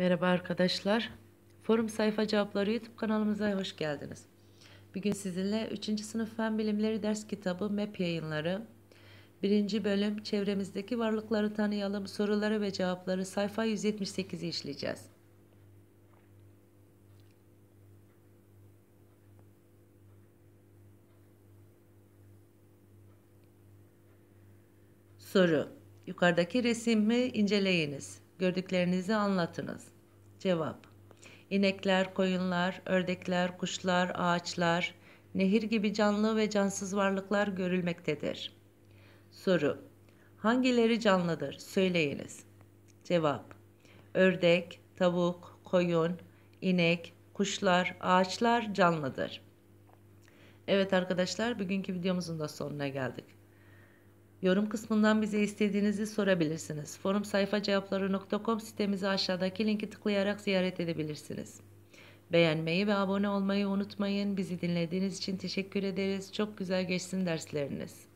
Merhaba arkadaşlar. Forum sayfa cevapları YouTube kanalımıza hoş geldiniz. Bugün sizinle 3. sınıf fen bilimleri ders kitabı MEP yayınları 1. bölüm çevremizdeki varlıkları tanıyalım soruları ve cevapları sayfa 178'i işleyeceğiz. Soru. Yukarıdaki resimi inceleyiniz. Gördüklerinizi anlatınız. Cevap İnekler, koyunlar, ördekler, kuşlar, ağaçlar, nehir gibi canlı ve cansız varlıklar görülmektedir. Soru Hangileri canlıdır? Söyleyiniz. Cevap Ördek, tavuk, koyun, inek, kuşlar, ağaçlar canlıdır. Evet arkadaşlar bugünkü videomuzun da sonuna geldik. Yorum kısmından bize istediğinizi sorabilirsiniz. Forum Forumsayfacevapları.com sitemizi aşağıdaki linki tıklayarak ziyaret edebilirsiniz. Beğenmeyi ve abone olmayı unutmayın. Bizi dinlediğiniz için teşekkür ederiz. Çok güzel geçsin dersleriniz.